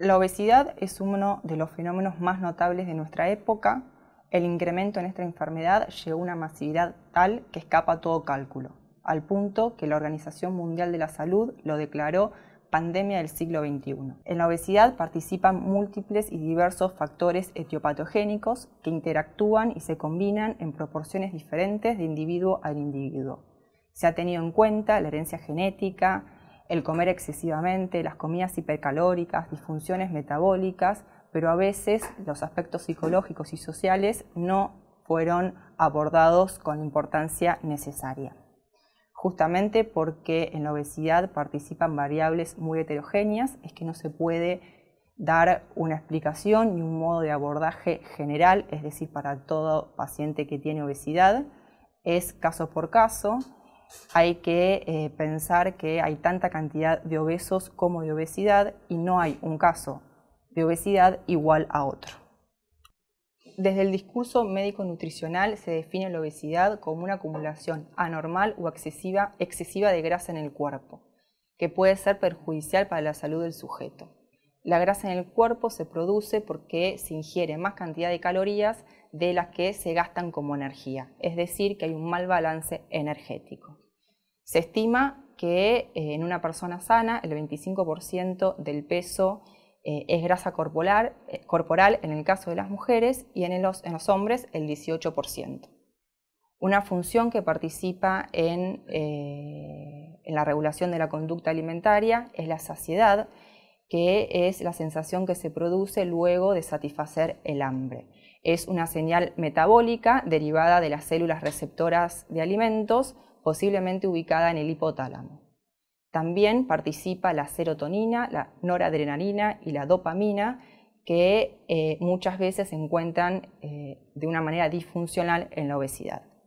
La obesidad es uno de los fenómenos más notables de nuestra época. El incremento en esta enfermedad llegó a una masividad tal que escapa a todo cálculo, al punto que la Organización Mundial de la Salud lo declaró pandemia del siglo XXI. En la obesidad participan múltiples y diversos factores etiopatogénicos que interactúan y se combinan en proporciones diferentes de individuo a individuo. Se ha tenido en cuenta la herencia genética, el comer excesivamente, las comidas hipercalóricas, disfunciones metabólicas, pero a veces los aspectos psicológicos y sociales no fueron abordados con la importancia necesaria, justamente porque en la obesidad participan variables muy heterogéneas, es que no se puede dar una explicación ni un modo de abordaje general, es decir, para todo paciente que tiene obesidad, es caso por caso, hay que eh, pensar que hay tanta cantidad de obesos como de obesidad y no hay un caso de obesidad igual a otro. Desde el discurso médico-nutricional se define la obesidad como una acumulación anormal o excesiva de grasa en el cuerpo, que puede ser perjudicial para la salud del sujeto. La grasa en el cuerpo se produce porque se ingiere más cantidad de calorías de las que se gastan como energía, es decir, que hay un mal balance energético. Se estima que eh, en una persona sana el 25% del peso eh, es grasa eh, corporal, en el caso de las mujeres y en los, hombres el 18%. Una función que participa en la regulación de la conducta alimentaria es la saciedad, que es la sensación que se produce luego de satisfacer el hambre. Es una señal metabólica derivada de las células receptoras de alimentos, posiblemente ubicada en el hipotálamo. También participa la serotonina, la noradrenalina y la dopamina, que eh, muchas veces se encuentran eh, de una manera disfuncional en la obesidad.